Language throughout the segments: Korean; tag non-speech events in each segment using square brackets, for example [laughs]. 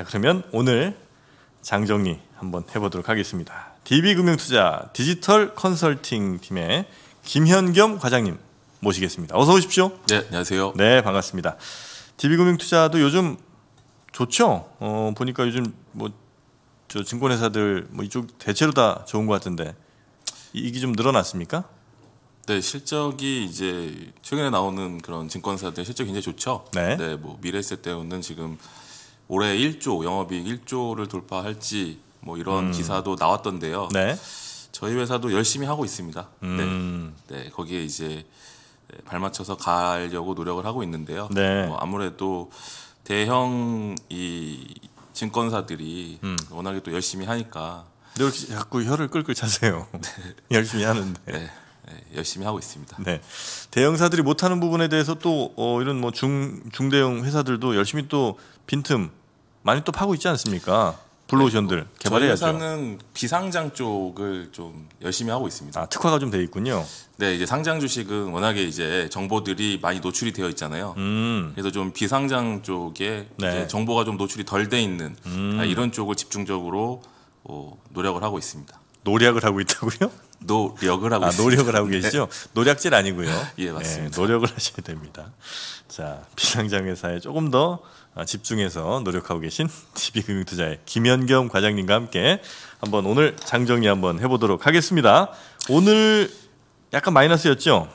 자, 그러면 오늘 장정리 한번 해보도록 하겠습니다. DB금융투자 디지털 컨설팅 팀의 김현겸 과장님 모시겠습니다. 어서 오십시오. 네, 안녕하세요. 네, 반갑습니다. DB금융투자도 요즘 좋죠? 어, 보니까 요즘 뭐 저 증권회사들 뭐 이쪽 대체로 다 좋은 것 같은데 이익이 좀 늘어났습니까? 네, 실적이 이제 최근에 나오는 그런 증권사들 실적 굉장히 좋죠. 네, 네뭐 미래에셋 는 지금 올해 1조 영업이익 1조를 돌파할지 뭐 이런 음. 기사도 나왔던데요. 네. 저희 회사도 열심히 하고 있습니다. 음. 네. 네. 거기에 이제 네, 발맞춰서 가려고 노력을 하고 있는데요. 네. 어, 아무래도 대형 이 증권사들이 음. 워낙에 또 열심히 하니까 이렇게 자꾸 혀를 끌끌 차세요. 네. [laughs] 열심히 하는데. 네. 네, 열심히 하고 있습니다. 네, 대형사들이 못하는 부분에 대해서 또 어, 이런 뭐 중 중대형 회사들도 열심히 또 빈틈 많이 또 파고 있지 않습니까? 블루오션들 네, 개발해야죠. 저희 회사는 비상장 쪽을 좀 열심히 하고 있습니다. 아, 특화가 좀 돼 있군요. 네, 이제 상장 주식은 워낙에 이제 정보들이 많이 노출이 되어 있잖아요. 음. 그래서 좀 비상장 쪽에 네. 정보가 좀 노출이 덜 돼 있는 음. 아, 이런 쪽을 집중적으로 어, 노력을 하고 있습니다. 노력을 하고 있다고요? 노력을 하고 아, 노력을 하고 계시죠? [laughs] 네. 노략질 아니고요. 예 맞습니다. 예, 노력을 하셔야 됩니다. 자 비상장 회사에 조금 더 아, 집중해서 노력하고 계신 DB금융투자의 [laughs] 김현경 과장님과 함께 한번 오늘 장정리 한번 해보도록 하겠습니다. 오늘 약간 마이너스였죠?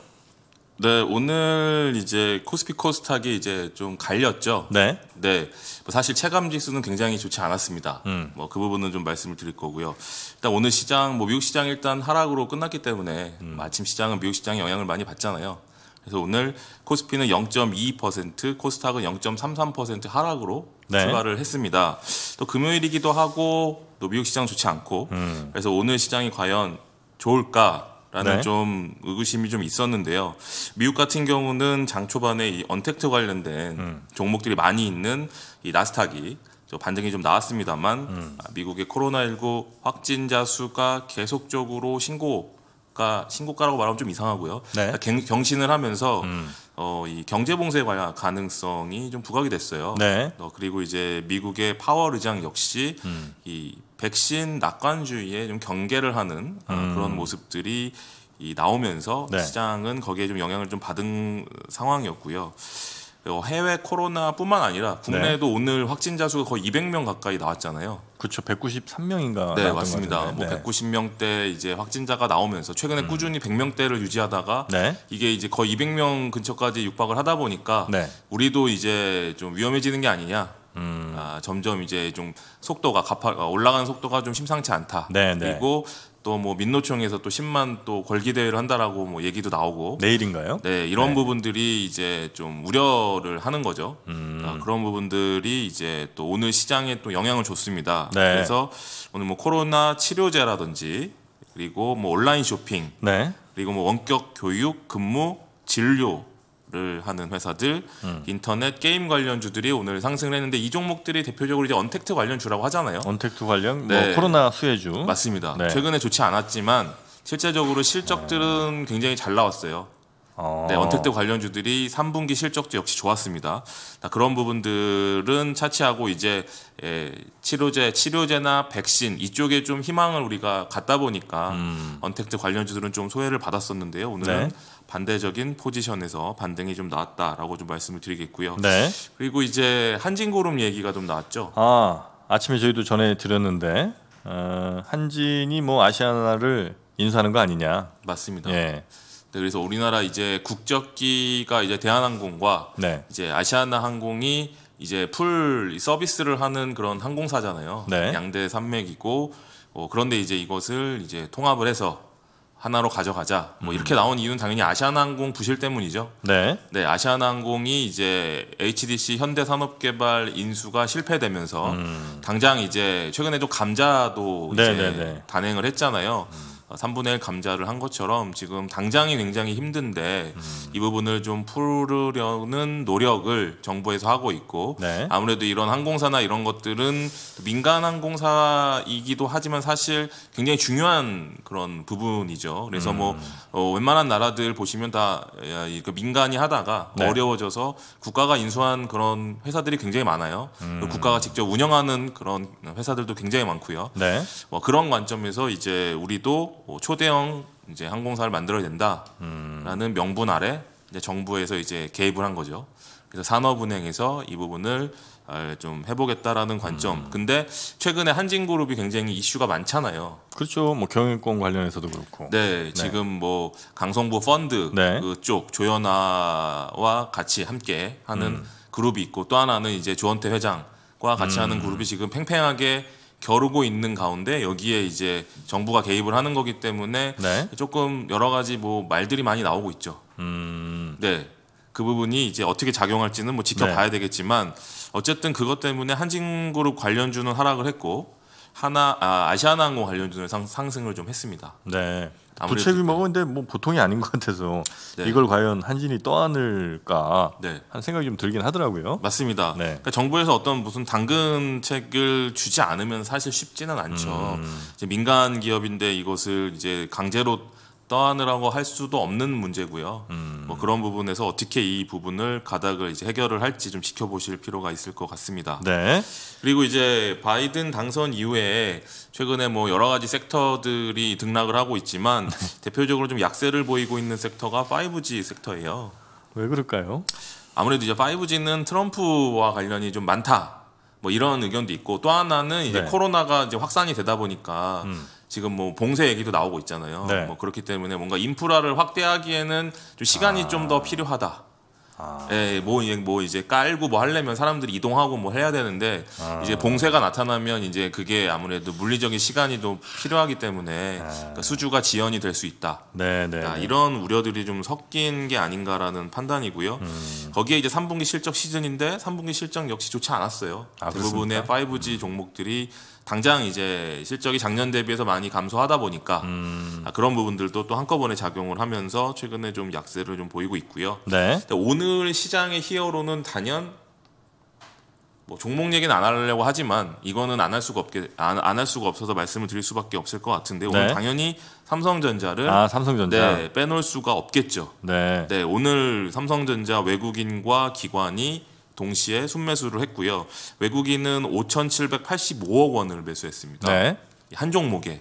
네, 오늘 이제 코스피 코스닥이 이제 좀 갈렸죠. 네. 네. 뭐 사실 체감 지수는 굉장히 좋지 않았습니다. 음. 뭐그 부분은 좀 말씀을 드릴 거고요. 일단 오늘 시장, 뭐 미국 시장 일단 하락으로 끝났기 때문에 음. 아침 시장은 미국 시장에 영향을 많이 받잖아요. 그래서 오늘 코스피는 0.22%, 코스닥은 0.33% 하락으로 네. 출발을 했습니다. 또 금요일이기도 하고 또 미국 시장 좋지 않고 음. 그래서 오늘 시장이 과연 좋을까 라는 네. 좀 의구심이 좀 있었는데요. 미국 같은 경우는 장 초반에 이 언택트 관련된 음. 종목들이 많이 있는 이 나스닥이 반등이 좀 나왔습니다만 음. 미국의 코로나19 확진자 수가 계속적으로 신고 신고가 신고가라고 말하면 좀 이상하고요. 네. 그러니까 경신을 하면서 음. 어, 이 경제봉쇄 관련 가능성이 좀 부각이 됐어요. 네. 어, 그리고 이제 미국의 파월 의장 역시 음. 이 백신 낙관주의에 좀 경계를 하는 어, 음. 그런 모습들이 이 나오면서 네. 시장은 거기에 좀 영향을 좀 받은 상황이었고요. 어, 해외 코로나뿐만 아니라 국내에도 네. 오늘 확진자 수가 거의 200명 가까이 나왔잖아요. 그렇죠. 193명인가 네, 맞습니다. 뭐 네. 190명대 이제 확진자가 나오면서 최근에 음. 꾸준히 100명대를 유지하다가 네. 이게 이제 거의 200명 근처까지 육박을 하다 보니까 네. 우리도 이제 좀 위험해지는 게 아니냐. 음. 아, 점점 이제 좀 속도가 가파 올라가는 속도가 좀 심상치 않다. 네네. 네. 그리고 또뭐 민노총에서 또 10만 또 걸기 대회를 한다라고 뭐 얘기도 나오고 내일인가요? 네 이런 네. 부분들이 이제 좀 우려를 하는 거죠. 음. 그 그런 부분들이 이제 또 오늘 시장에 또 영향을 줬습니다. 네. 그래서 오늘 뭐 코로나 치료제라든지 그리고 뭐 온라인 쇼핑 네. 그리고 뭐 원격 교육 근무 진료 를 하는 회사들, 음. 인터넷 게임 관련주들이 오늘 상승을 했는데 이 종목들이 대표적으로 이제 언택트 관련주라고 하잖아요. 언택트 관련 뭐 네. 뭐 코로나 수혜주. 맞습니다. 네. 최근에 좋지 않았지만 실제적으로 실적들은 음. 굉장히 잘 나왔어요. 어. 네, 언택트 관련주들이 3분기 실적도 역시 좋았습니다. 그런 부분들은 차치하고 이제 예, 치료제, 치료제나 백신 이쪽에 좀 희망을 우리가 갖다 보니까 음. 언택트 관련주들은 좀 소외를 받았었는데요. 오늘은 네. 반대적인 포지션에서 반등이 좀 나왔다라고 좀 말씀을 드리겠고요. 네. 그리고 이제 한진고름 얘기가 좀 나왔죠. 아 아침에 저희도 전해 드렸는데 어, 한진이 뭐 아시아나를 인수하는 거 아니냐? 맞습니다. 예. 네, 그래서 우리나라 이제 국적기가 이제 대한항공과 네. 이제 아시아나 항공이 이제 풀 서비스를 하는 그런 항공사잖아요. 네. 양대 산맥이고 어, 그런데 이제 이것을 이제 통합을 해서 하나로 가져가자. 뭐 이렇게 음. 나온 이유는 당연히 아시아나항공 부실 때문이죠. 네. 네, 아시아나항공이 이제 HDC 현대산업개발 인수가 실패되면서 음. 당장 이제 최근에 도 감자도 네, 이제 네, 네. 단행을 했잖아요. 음. 3분의 어, 1 감자를 한 것처럼 지금 당장이 굉장히 힘든데 음. 이 부분을 좀 풀으려는 노력을 정부에서 하고 있고 네. 아무래도 이런 항공사나 이런 것들은 민간 항공사이기도 하지만 사실 굉장히 중요한 그런 부분이죠. 그래서 뭐, 음. 뭐 어, 웬만한 나라들 보시면 다 야, 그 민간이 하다가 네. 어려워져서 국가가 인수한 그런 회사들이 굉장히 많아요. 음. 국가가 직접 운영하는 그런 회사들도 굉장히 많고요. 네. 뭐 그런 관점에서 이제 우리도 어, 초대형 이제 항공사를 만들어야 된다라는 음. 명분 아래 이제 정부에서 이제 개입을 한 거죠. 그래서 산업은행에서 이 부분을 아, 좀 해보겠다라는 관점. 음. 근데 최근에 한진그룹이 굉장히 이슈가 많잖아요. 그렇죠. 뭐 경영권 관련해서도 그렇고. 네, 네. 지금 뭐 강성부 펀드 네. 그쪽 조연아와 같이 함께 하는 음. 그룹이 있고 또 하나는 이제 조원태 회장과 같이 음. 하는 그룹이 지금 팽팽하게 겨루고 있는 가운데 여기에 이제 정부가 개입을 하는 거기 때문에 네. 조금 여러 가지 뭐 말들이 많이 나오고 있죠. 음. 네. 그 부분이 이제 어떻게 작용할지는 뭐 지켜봐야 네. 되겠지만 어쨌든 그것 때문에 한진그룹 관련주는 하락을 했고 하나 아, 아시아나항공 관련주는 상, 상승을 좀 했습니다. 네. 부채 규모가 는데뭐 보통이 아닌 것 같아서 네. 이걸 과연 한진이 떠안을까 네. 한 생각이 좀 들긴 하더라고요. 맞습니다. 네. 그러니까 정부에서 어떤 무슨 당근책을 주지 않으면 사실 쉽지는 않죠. 음. 민간 기업인데 이것을 이제 강제로 떠안으라고 할 수도 없는 문제고요. 음. 뭐 그런 부분에서 어떻게 이 부분을 가닥을 이제 해결을 할지 좀 지켜보실 필요가 있을 것 같습니다. 네. 그리고 이제 바이든 당선 이후에 최근에 뭐 여러 가지 섹터들이 등락을 하고 있지만 [laughs] 대표적으로 좀 약세를 보이고 있는 섹터가 5G 섹터예요. 왜 그럴까요? 아무래도 이제 5G는 트럼프와 관련이 좀 많다. 뭐 이런 의견도 있고 또 하나는 이제 네. 코로나가 이제 확산이 되다 보니까 음. 지금 뭐 봉쇄 얘기도 나오고 있잖아요. 네. 뭐 그렇기 때문에 뭔가 인프라를 확대하기에는 좀 시간이 아. 좀더 필요하다. 아. 예, 예 뭐, 뭐 이제 깔고 뭐 하려면 사람들이 이동하고 뭐 해야 되는데 아. 이제 봉쇄가 나타나면 이제 그게 아무래도 물리적인 시간이 또 필요하기 때문에 아. 그러니까 수주가 지연이 될 수 있다. 네, 네, 아, 네. 이런 우려들이 좀 섞인 게 아닌가라는 판단이고요. 음. 거기에 이제 3분기 실적 시즌인데 3분기 실적 역시 좋지 않았어요. 아, 대부분의 5G 음. 종목들이 당장 이제 실적이 작년 대비해서 많이 감소하다 보니까 음. 아, 그런 부분들도 또 한꺼번에 작용을 하면서 최근에 좀 약세를 좀 보이고 있고요. 네. 오늘 시장의 히어로는 단연 뭐 종목 얘기는 안 하려고 하지만 이거는 안 할 수가 없게 안할 수가 없어서 말씀을 드릴 수밖에 없을 것 같은데 오늘 네. 당연히 삼성전자를 아 삼성전자 네, 빼놓을 수가 없겠죠. 네. 네 오늘 삼성전자 외국인과 기관이 동시에 순매수를 했고요. 외국인은 5,785억 원을 매수했습니다. 네. 한 종목에.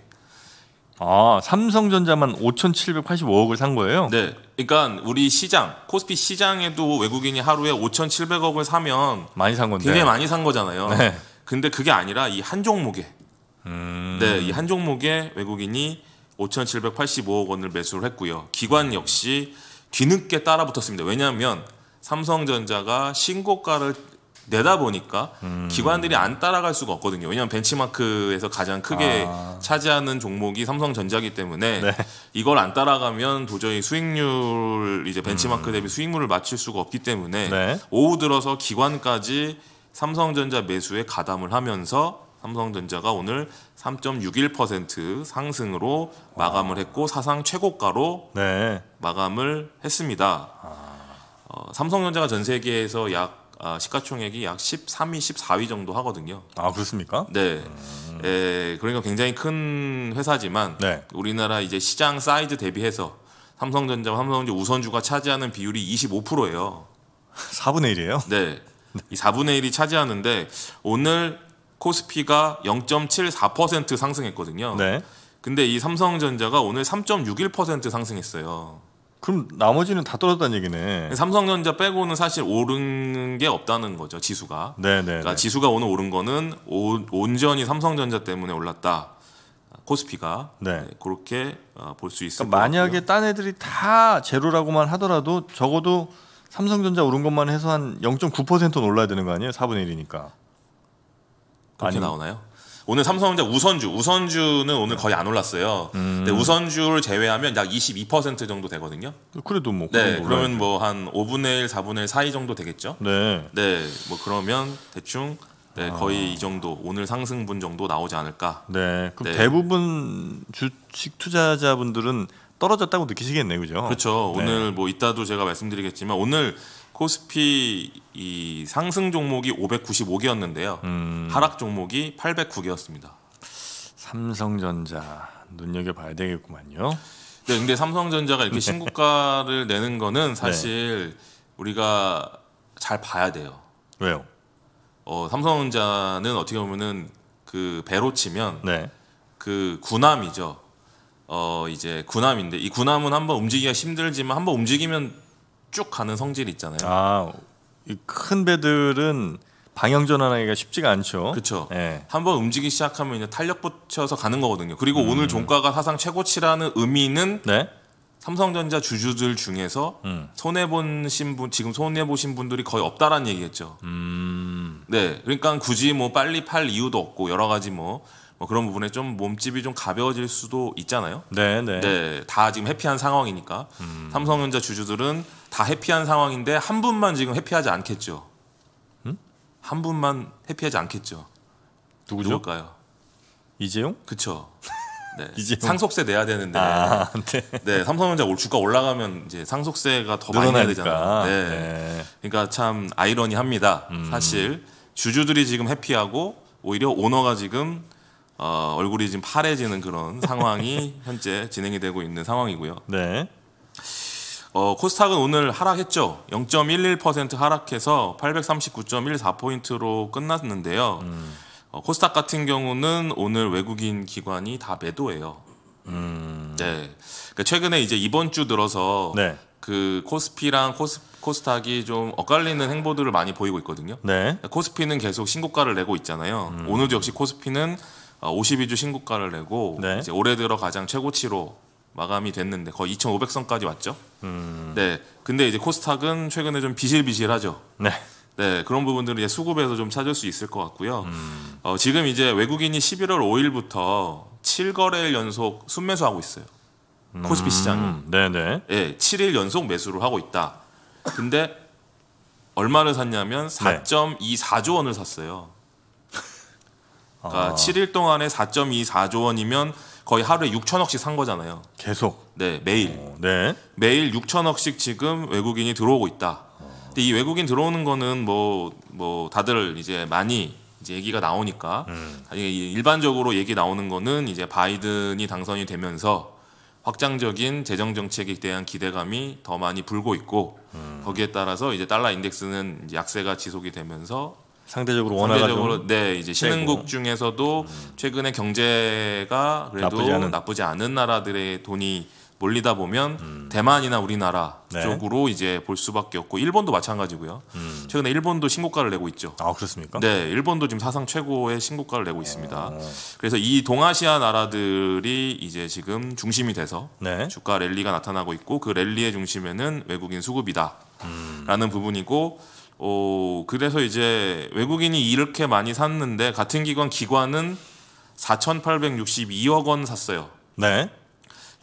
아, 삼성전자만 5,785억을 산 거예요? 네. 그러니까 우리 시장, 코스피 시장에도 외국인이 하루에 5,700억을 사면 많이 산 건데. 굉장 많이 산 거잖아요. 네. 근데 그게 아니라 이 한 종목에 음... 네, 이 한 종목에 외국인이 5,785억 원을 매수를 했고요. 기관 역시 뒤늦게 따라붙었습니다. 왜냐하면 삼성전자가 신고가를 내다 보니까 음. 기관들이 안 따라갈 수가 없거든요. 왜냐하면 벤치마크에서 가장 크게 아. 차지하는 종목이 삼성전자기 때문에 네. 이걸 안 따라가면 도저히 수익률 이제 벤치마크 음. 대비 수익률을 맞출 수가 없기 때문에 네. 오후 들어서 기관까지 삼성전자 매수에 가담을 하면서 삼성전자가 오늘 3.61% 상승으로 마감을 했고 사상 최고가로 네. 마감을 했습니다. 아. 어, 삼성전자가 전 세계에서 약 아, 시가총액이 약 13위, 14위 정도 하거든요. 아 그렇습니까? 네. 음. 예, 에, 그러니까 굉장히 큰 회사지만 네. 우리나라 이제 시장 사이즈 대비해서 삼성전자 삼성전자 우선주가 차지하는 비율이 25%예요. 4분의 1이에요? 네. 이 4분의 1이 차지하는데 오늘 코스피가 0.74% 상승했거든요. 네. 근데 이 삼성전자가 오늘 3.61% 상승했어요. 그럼 나머지는 다 떨어졌다는 얘기네. 삼성전자 빼고는 사실 오른 게 없다는 거죠 지수가. 네네. 네, 그러니까 네. 지수가 오늘 오른 거는 온, 온전히 삼성전자 때문에 올랐다. 코스피가 네. 네, 그렇게 어, 볼수 있을 그러니까 만약에 딴 애들이 다 제로라고만 하더라도 적어도 삼성전자 오른 것만 해서 한 0.9%는 올라야 되는 거 아니에요? 4분의 1이니까. 그렇게 아니, 나오나요? 오늘 삼성전자 우선주 우선주는 오늘 거의 안 올랐어요. 음. 근데 우선주를 제외하면 약 22% 정도 되거든요. 그래도 뭐 네, 그러면 뭐 한 5분의 1, 4분의 1 사이 정도 되겠죠. 네, 네뭐 그러면 대충 네, 아. 거의 아. 이 정도 오늘 상승분 정도 나오지 않을까. 네, 그럼 네. 대부분 주식 투자자분들은 떨어졌다고 느끼시겠네요, 그죠? 그렇죠. 네. 오늘 뭐 이따도 제가 말씀드리겠지만 오늘 코스피 이 상승 종목이 595개였는데요. 음. 하락 종목이 809개였습니다. 삼성전자 눈여겨 봐야 되겠구만요. 네, 근데 삼성전자가 이렇게 네. 신고가를 내는 거는 네. 사실 네. 우리가 잘 봐야 돼요. 왜요? 어, 삼성전자는 어떻게 보면은 그 배로 치면 네. 그 군함이죠. 어 이제 군함인데 이 군함은 한번 움직이기가 힘들지만 한번 움직이면 쭉 가는 성질이 있잖아요. 아, 큰 배들은 방향 전환하기가 쉽지가 않죠. 그렇죠. 예. 한번 움직이기 시작하면 이제 탄력 붙여서 가는 거거든요. 그리고 음. 오늘 종가가 사상 최고치라는 의미는 네? 삼성전자 주주들 중에서 음. 손해 보신 분 지금 손해 보신 분들이 거의 없다라는 얘기겠죠. 음. 네, 그러니까 굳이 뭐 빨리 팔 이유도 없고 여러 가지 뭐뭐 그런 부분에 좀 몸집이 좀 가벼워질 수도 있잖아요. 네, 네. 네, 다 지금 해피한 상황이니까 음. 삼성전자 주주들은 다 해피한 상황인데 한 분만 지금 해피하지 않겠죠. 음? 한 분만 해피하지 않겠죠. 누구죠? 누굴까요? 이재용? 그쵸. [laughs] 네. 이재용. 상속세 내야 되는데. 아, 네. 네. 삼성전자 올 주가 올라가면 이제 상속세가 더 늘어나니까. 많이 내야 되잖아요. 네. 네. 그러니까 참 아이러니합니다. 음. 사실 주주들이 지금 해피하고 오히려 오너가 지금 어, 얼굴이 지금 파래지는 그런 상황이 [laughs] 현재 진행이 되고 있는 상황이고요. 네. 어, 코스닥은 오늘 하락했죠. 0.11% 하락해서 839.14포인트로 끝났는데요. 음. 어, 코스닥 같은 경우는 오늘 외국인 기관이 다 매도예요. 음. 네. 그러니까 최근에 이제 이번 주 들어서 네. 그 코스피랑 코스, 코스닥이 좀 엇갈리는 행보들을 많이 보이고 있거든요. 네. 코스피는 계속 신고가를 내고 있잖아요. 음. 오늘도 역시 코스피는 52주 아, 신고가를 내고 네. 이제 올해 들어 가장 최고치로 마감이 됐는데 거의 2,500선까지 왔죠. 음. 네. 근데 이제 코스닥은 최근에 좀 비실비실하죠. 네. 네, 그런 부분들을 이제 수급에서 좀 찾을 수 있을 것 같고요. 음. 어, 지금 이제 외국인이 11월 5일부터 7거래일 연속 순매수하고 있어요. 코스피 음. 시장이. 네네. 네, 7일 예, 연속 매수를 하고 있다. 근데 얼마를 샀냐면 4.24조 원을 샀어요. 그러니까 아. 7일 동안에 4.24조 원이면 거의 하루에 6천억씩 산 거잖아요. 계속. 네, 매일. 어, 네. 매일 6천억씩 지금 외국인이 들어오고 있다. 어. 근데 이 외국인 들어오는 거는 뭐뭐 뭐 다들 이제 많이 이제 얘기가 나오니까 음. 일반적으로 얘기 나오는 거는 이제 바이든이 당선이 되면서 확장적인 재정 정책에 대한 기대감이 더 많이 불고 있고 음. 거기에 따라서 이제 달러 인덱스는 약세가 지속이 되면서 상대적으로 원화가 네 이제 신흥국 음. 중에서도 최근에 경제가 그래도 나쁘지 않은. 나쁘지 않은, 나라들의 돈이 몰리다 보면 음. 대만이나 우리나라 네. 쪽으로 이제 볼 수밖에 없고 일본도 마찬가지고요. 음. 최근에 일본도 신고가를 내고 있죠. 아 그렇습니까? 네, 일본도 지금 사상 최고의 신고가를 내고 있습니다. 오. 어. 그래서 이 동아시아 나라들이 이제 지금 중심이 돼서 네. 주가 랠리가 나타나고 있고 그 랠리의 중심에는 외국인 수급이다라는 음. 부분이고 어, 그래서 이제 외국인이 이렇게 많이 샀는데 같은 기관 기관은 4,862억 원 샀어요. 네.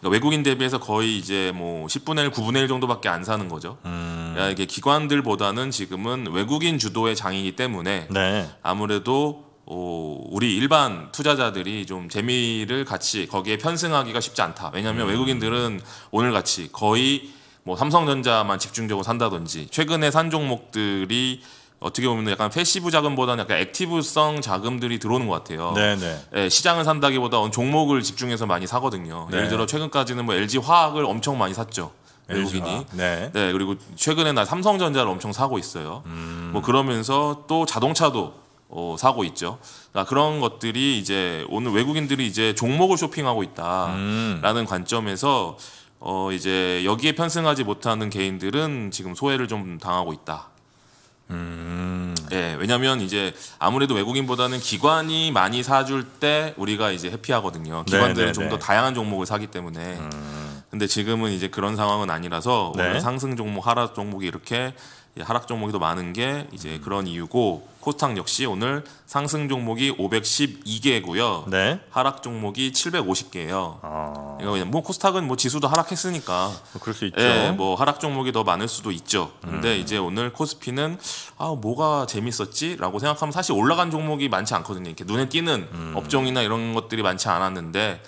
그러니까 외국인 대비해서 거의 이제 뭐 10분의 1, 9분의 1 정도밖에 안 사는 거죠. 음. 그러니까 이게 기관들보다는 지금은 외국인 주도의 장이기 때문에 네. 아무래도 어, 우리 일반 투자자들이 좀 재미를 같이 거기에 편승하기가 쉽지 않다. 왜냐하면 음. 외국인들은 오늘 같이 거의 뭐 삼성전자만 집중적으로 산다든지 최근에 산 종목들이 어떻게 보면 약간 패시브 자금보다는 약간 액티브성 자금들이 들어오는 것 같아요. 네네. 네. 예, 시장을 산다기보다 종목을 집중해서 많이 사거든요. 네. 예를 들어 최근까지는 뭐 LG 화학을 엄청 많이 샀죠. 외국인이 네. 네. 그리고 최근에 나 삼성전자를 엄청 사고 있어요. 음. 뭐 그러면서 또 자동차도 어, 사고 있죠. 그러니까 그런 것들이 이제 오늘 외국인들이 이제 종목을 쇼핑하고 있다라는 음. 관점에서 어 이제 여기에 편승하지 못하는 개인들은 지금 소외를 좀 당하고 있다. 음. 예, 왜냐면 이제 아무래도 외국인보다는 기관이 많이 사줄 때 우리가 이제 해피하거든요. 네, 기관들은 네, 좀더 네. 다양한 종목을 사기 때문에. 음. 근데 지금은 이제 그런 상황은 아니라서 네. 오늘 상승 종목, 하락 종목이 이렇게 예, 하락 종목이 더 많은 게 이제 음. 그런 이유고 코스닥 역시 오늘 상승 종목이 512개고요. 네. 하락 종목이 750개예요. 아. 그러뭐 코스닥은 뭐 지수도 하락했으니까 뭐 그럴 수 있죠. 예, 뭐 하락 종목이 더 많을 수도 있죠. 근데 음. 이제 오늘 코스피는 아 뭐가 재밌었지라고 생각하면 사실 올라간 종목이 많지 않거든요. 이렇게 눈에 띄는 음. 업종이나 이런 것들이 많지 않았는데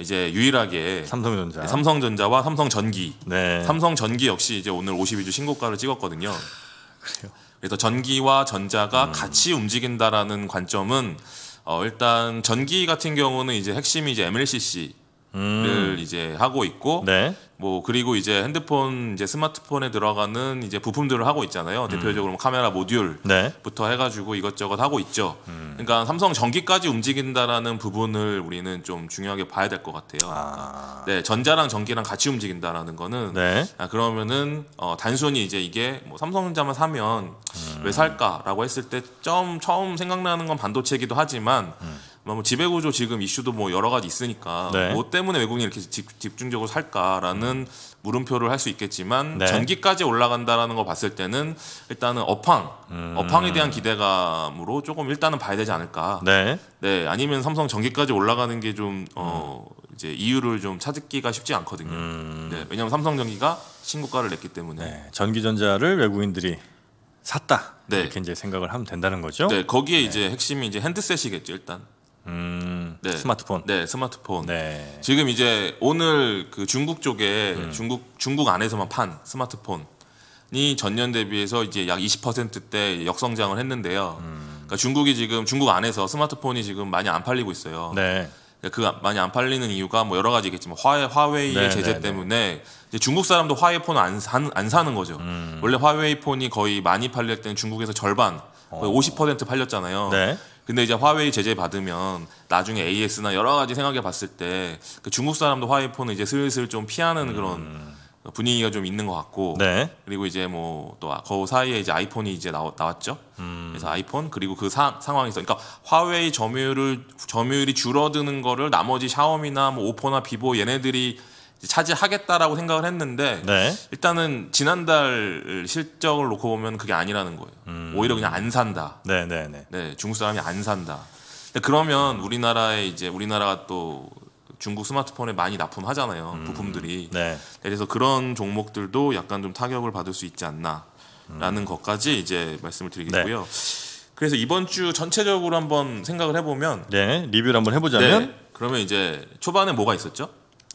이제 유일하게 삼성전자, 네, 삼성전자와 삼성전기, 네. 삼성전기 역시 이제 오늘 52주 신고가를 찍었거든요. [laughs] 그래요. 그래서 전기와 전자가 음. 같이 움직인다라는 관점은 어, 일단 전기 같은 경우는 이제 핵심이 이제 MLCC 음. 이제 하고 있고 네. 뭐 그리고 이제 핸드폰 이제 스마트폰에 들어가는 이제 부품들을 하고 있잖아요 음. 대표적으로 뭐 카메라 모듈부터 네. 해가지고 이것저것 하고 있죠 음. 그러니까 삼성 전기까지 움직인다라는 부분을 우리는 좀 중요하게 봐야 될 것 같아요 아. 그러니까 네 전자랑 전기랑 같이 움직인다라는 거는 네. 아, 그러면은 어, 단순히 이제 이게 뭐 삼성전자만 사면 음. 왜 살까라고 했을 때 점, 처음 생각나는 건 반도체이기도 하지만 음. 뭐, 뭐 지배구조 지금 이슈도 뭐 여러 가지 있으니까 네. 뭐 때문에 외국인이 이렇게 집, 집중적으로 살까라는 음. 물음표를 할 수 있겠지만 네. 전기까지 올라간다라는 거 봤을 때는 일단은 업황 음. 업황에 대한 기대감으로 조금 일단은 봐야 되지 않을까 네, 네 아니면 삼성 전기까지 올라가는 게 좀 어. 음. 이제 이유를 좀 찾기가 쉽지 않거든요. 음. 네, 왜냐하면 삼성전기가 신고가를 냈기 때문에 네, 전기전자를 외국인들이 샀다 네. 이렇게 이제 생각을 하면 된다는 거죠. 네, 거기에 네. 이제 핵심이 이제 핸드셋이겠죠 일단. 음, 네. 스마트폰. 네, 스마트폰. 네. 지금 이제 오늘 그 중국 쪽에 음. 중국 중국 안에서만 판 스마트폰이 전년 대비해서 이제 약 20%대 역성장을 했는데요. 음. 그러니까 중국이 지금 중국 안에서 스마트폰이 지금 많이 안 팔리고 있어요. 네. 그러니까 그 많이 안 팔리는 이유가 뭐 여러 가지겠지만 화웨, 화웨이의 네, 네, 제재 네, 때문에 중국 사람도 화웨이 폰을 안, 산, 안 사는 거죠. 음. 원래 화웨이 폰이 거의 많이 팔릴 때는 중국에서 절반 거의 어. 50% 팔렸잖아요. 네. 근데 이제 화웨이 제재 받으면 나중에 AS나 여러 가지 생각해 봤을 때 그 중국 사람도 화웨이 폰을 이제 슬슬 좀 피하는 그런 음. 분위기가 좀 있는 것 같고 네. 그리고 이제 뭐 또그 아, 사이에 이제 아이폰이 이제 나왔, 나왔죠. 음. 그래서 아이폰 그리고 그 사, 상황에서 그러니까 화웨이 점유율을 점유율이 줄어드는 거를 나머지 샤오미나 뭐 오포나 비보 얘네들이 차지하겠다라고 생각을 했는데 네. 일단은 지난달 실적을 놓고 보면 그게 아니라는 거예요. 음. 오히려 그냥 안 산다. 네, 네, 네. 네, 중국 사람이 안 산다. 근데 그러면 우리나라에 이제 우리나라가 또 중국 스마트폰에 많이 납품하잖아요. 음. 부품들이. 네. 네 그래서 그런 종목들도 약간 좀 타격을 받을 수 있지 않나라는 음. 것까지 이제 말씀을 드리겠고요. 네. 그래서 이번 주 전체적으로 한번 생각을 해보면 네, 리뷰를 한번 해보자면 네. 그러면 이제 초반에 뭐가 있었죠?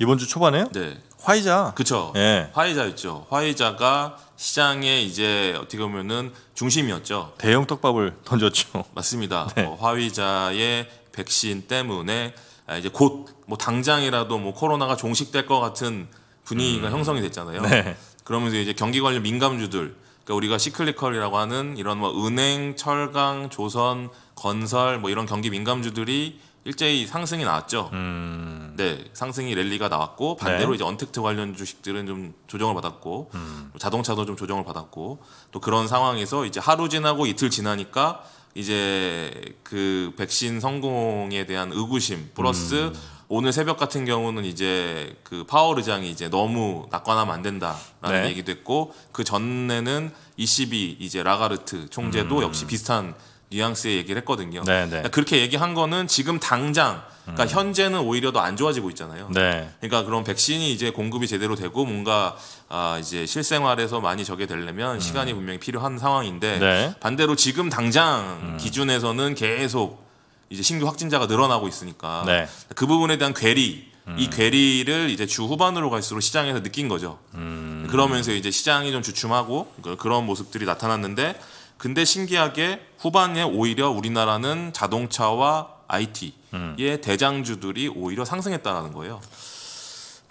이번 주 초반에요? 네. 화이자. 그렇죠. 예. 화이자 였죠 화이자가 시장의 이제 어떻게 보면은 중심이었죠. 대형 떡밥을 던졌죠. 맞습니다. [laughs] 네. 어, 화이자의 백신 때문에 아, 이제 곧 뭐 당장이라도 뭐 코로나가 종식될 것 같은 분위기가 음. 형성이 됐잖아요. 네. 그러면서 이제 경기 관련 민감주들 그러니까 우리가 시클리컬이라고 하는 이런 뭐 은행, 철강, 조선, 건설 뭐 이런 경기 민감주들이 일제히 상승이 나왔죠. 음. 네 상승이 랠리가 나왔고 반대로 네. 이제 언택트 관련 주식들은 좀 조정을 받았고 음. 뭐 자동차도 좀 조정을 받았고 또 그런 상황에서 이제 하루 지나고 이틀 지나니까 이제 그 백신 성공에 대한 의구심 플러스 음. 오늘 새벽 같은 경우는 이제 그 파월 의장이 이제 너무 낙관하면 안 된다라는 네. 얘기도 했고 그 전에는 ECB 이제 라가르트 총재도 음. 역시 비슷한 뉘앙스의 얘기를 했거든요. 네네. 네. 그러니까 그렇게 얘기한 거는 지금 당장 그러니까 음. 현재는 오히려 더 안 좋아지고 있잖아요. 네. 그러니까 그럼 백신이 이제 공급이 제대로 되고 뭔가 아 이제 실생활에서 많이 저게 되려면 음. 시간이 분명히 필요한 상황인데 네. 반대로 지금 당장 음. 기준에서는 계속 이제 신규 확진자가 늘어나고 있으니까 네. 그 부분에 대한 괴리 음. 이 괴리를 이제 주 후반으로 갈수록 시장에서 느낀 거죠. 음. 그러면서 이제 시장이 좀 주춤하고 그, 그런 모습들이 나타났는데 근데 신기하게 후반에 오히려 우리나라는 자동차와 IT의 음. 대장주들이 오히려 상승했다라는 거예요.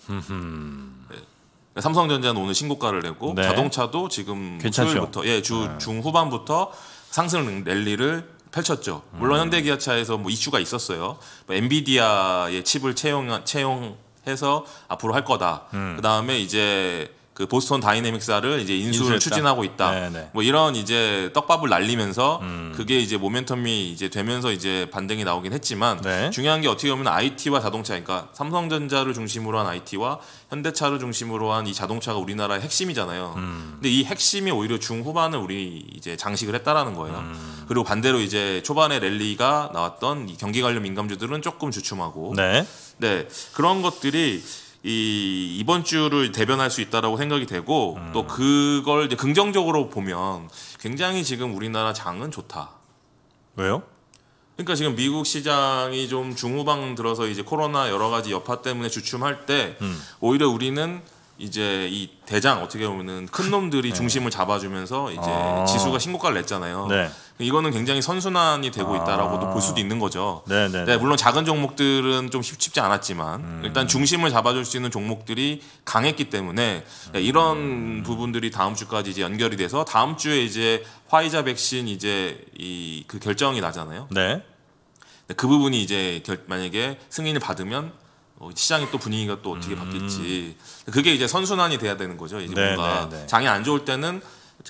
네. 삼성전자는 오늘 신고가를 내고 네. 자동차도 지금 괜찮죠. 예주 네. 후반부터 상승 랠리를 펼쳤죠. 물론 음. 현대기아차에서 뭐 이슈가 있었어요. 뭐 엔비디아의 칩을 채용 채용해서 앞으로 할 거다. 음. 그 다음에 이제 그 보스턴 다이내믹스를 이제 인수를 인수했다. 추진하고 있다. 네네. 네. 뭐 이런 이제 떡밥을 날리면서 음. 그게 이제 모멘텀이 이제 되면서 이제 반등이 나오긴 했지만 네. 중요한 게 어떻게 보면 IT와 자동차, 그러니까 삼성전자를 중심으로 한 IT와 현대차를 중심으로 한 이 자동차가 우리나라의 핵심이잖아요. 음. 근데 이 핵심이 오히려 중후반을 우리 이제 장식을 했다라는 거예요. 음. 그리고 반대로 이제 초반에 랠리가 나왔던 이 경기 관련 민감주들은 조금 주춤하고 네. 네 그런 것들이 이 이번 주를 대변할 수 있다라고 생각이 되고 음. 또 그걸 이제 긍정적으로 보면 굉장히 지금 우리나라 장은 좋다. 왜요? 그러니까 지금 미국 시장이 좀중후방 들어서 이제 코로나 여러 가지 여파 때문에 주춤할 때 음. 오히려 우리는 이제 이 대장 어떻게 보면은 큰 놈들이 [laughs] 네. 중심을 잡아주면서 이제 아. 지수가 신고가를 냈잖아요. 네. 이거는 굉장히 선순환이 되고 있다라고도 아. 볼 수도 있는 거죠. 네네. 네, 네. 네, 물론 작은 종목들은 좀 쉽지 않았지만 음. 일단 중심을 잡아줄 수 있는 종목들이 강했기 때문에 네, 음. 이런 부분들이 다음 주까지 이제 연결이 돼서 다음 주에 이제 화이자 백신 이제 이그 결정이 나잖아요. 네. 그 부분이 이제 결, 만약에 승인을 받으면 뭐 시장의 또 분위기가 또 어떻게 음. 바뀔지 그게 이제 선순환이 돼야 되는 거죠. 이제 네, 뭔가 장이 안 좋을 때는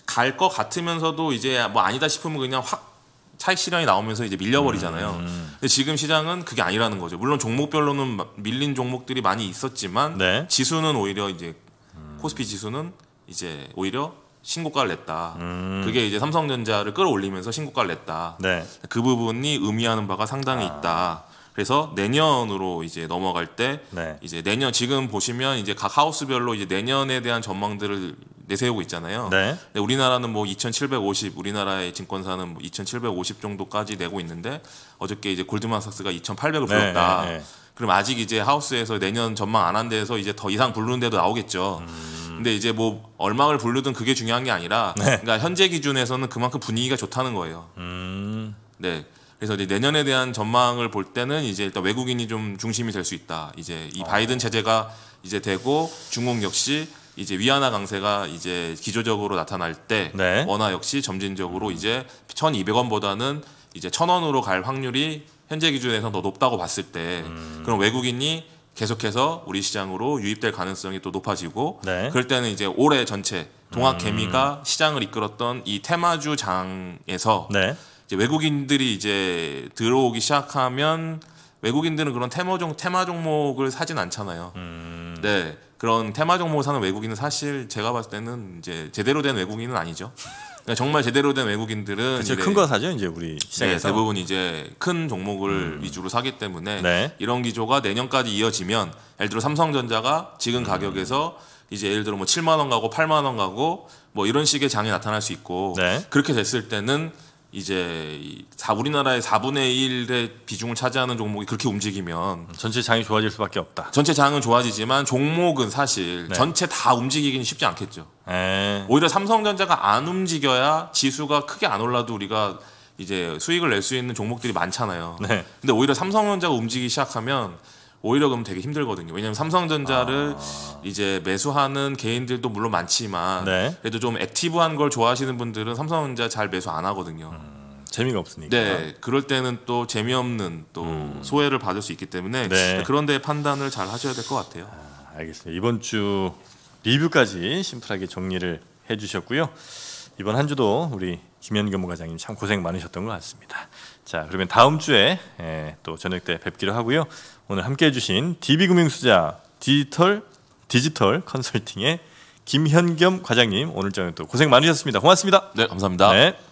갈것 같으면서도 이제 뭐 아니다 싶으면 그냥 확 차익 실현이 나오면서 이제 밀려버리잖아요. 음. 음, 음. 근데 지금 시장은 그게 아니라는 거죠. 물론 종목별로는 밀린 종목들이 많이 있었지만 네. 지수는 오히려 이제 코스피 지수는 이제 오히려 신고가를 냈다. 음. 그게 이제 삼성전자를 끌어올리면서 신고가를 냈다. 네. 그 부분이 의미하는 바가 상당히 아. 있다. 그래서 내년으로 이제 넘어갈 때 네. 이제 내년 지금 보시면 이제 각 하우스별로 이제 내년에 대한 전망들을 내세우고 있잖아요. 네. 근데 우리나라는 뭐2,750 우리나라의 증권사는 뭐 2,750 정도까지 내고 있는데 어저께 이제 골드만삭스가 2,800을 불렀다. 네, 네, 그럼 아직 이제 하우스에서 내년 전망 안 한 데에서 이제 더 이상 부르는 데도 나오겠죠. 음. 근데 이제 뭐 얼마를 부르든 그게 중요한 게 아니라 네. 그러니까 현재 기준에서는 그만큼 분위기가 좋다는 거예요. 음. 네. 그래서 이제 내년에 대한 전망을 볼 때는 이제 일단 외국인이 좀 중심이 될 수 있다. 이제 이 어. 바이든 체제가 이제 되고 중국 역시 이제 위안화 강세가 이제 기조적으로 나타날 때 네. 원화 역시 점진적으로 이제 1,200원보다는 이제 1,000원으로 갈 확률이 현재 기준에서 더 높다고 봤을 때 음. 그럼 외국인이 계속해서 우리 시장으로 유입될 가능성이 또 높아지고 네. 그럴 때는 이제 올해 전체 동학 음. 개미가 음. 시장을 이끌었던 이 테마주 장에서 네. 이제 외국인들이 이제 들어오기 시작하면 외국인들은 그런 테마 종 테마 종목을 사진 않잖아요. 음. 네. 그런 테마 종목을 사는 외국인은 사실 제가 봤을 때는 이제 제대로 된 외국인은 아니죠. 그러니까 정말 제대로 된 외국인들은 큰거 사죠 이제 우리 네, 시장에서 네, 대부분 이제 큰 종목을 음. 위주로 사기 때문에 네. 이런 기조가 내년까지 이어지면 예를 들어 삼성전자가 지금 음. 가격에서 이제 예를 들어 뭐 7만 원 가고 8만 원 가고 뭐 이런 식의 장이 나타날 수 있고 네. 그렇게 됐을 때는 이제 사 우리나라의 4분의 1의 비중을 차지하는 종목이 그렇게 움직이면 전체 장이 좋아질 수밖에 없다. 전체 장은 좋아지지만 종목은 사실 네. 전체 다 움직이기는 쉽지 않겠죠. 에 오히려 삼성전자가 안 움직여야 지수가 크게 안 올라도 우리가 이제 수익을 낼 수 있는 종목들이 많잖아요. 네. 근데 오히려 삼성전자가 움직이기 시작하면 오히려 그럼 되게 힘들거든요. 왜냐면 삼성전자를 아... 이제 매수하는 개인들도 물론 많지만 네. 그래도 좀 액티브한 걸 좋아하시는 분들은 삼성전자 잘 매수 안 하거든요. 음, 재미가 없으니까. 네, 그럴 때는 또 재미없는 또 음. 소외를 받을 수 있기 때문에 네. 그런 데 판단을 잘 하셔야 될 것 같아요. 아, 알겠습니다. 이번 주 리뷰까지 심플하게 정리를 해주셨고요. 이번 한 주도 우리 김현 교무과장님 참 고생 많으셨던 것 같습니다. 자, 그러면 다음 주에 예, 또 저녁 때 뵙기로 하고요. 오늘 함께 해주신 DB금융수자 디지털 디지털 컨설팅의 김현겸 과장님 오늘 저녁 또 고생 많으셨습니다. 고맙습니다. 네, 감사합니다. 네.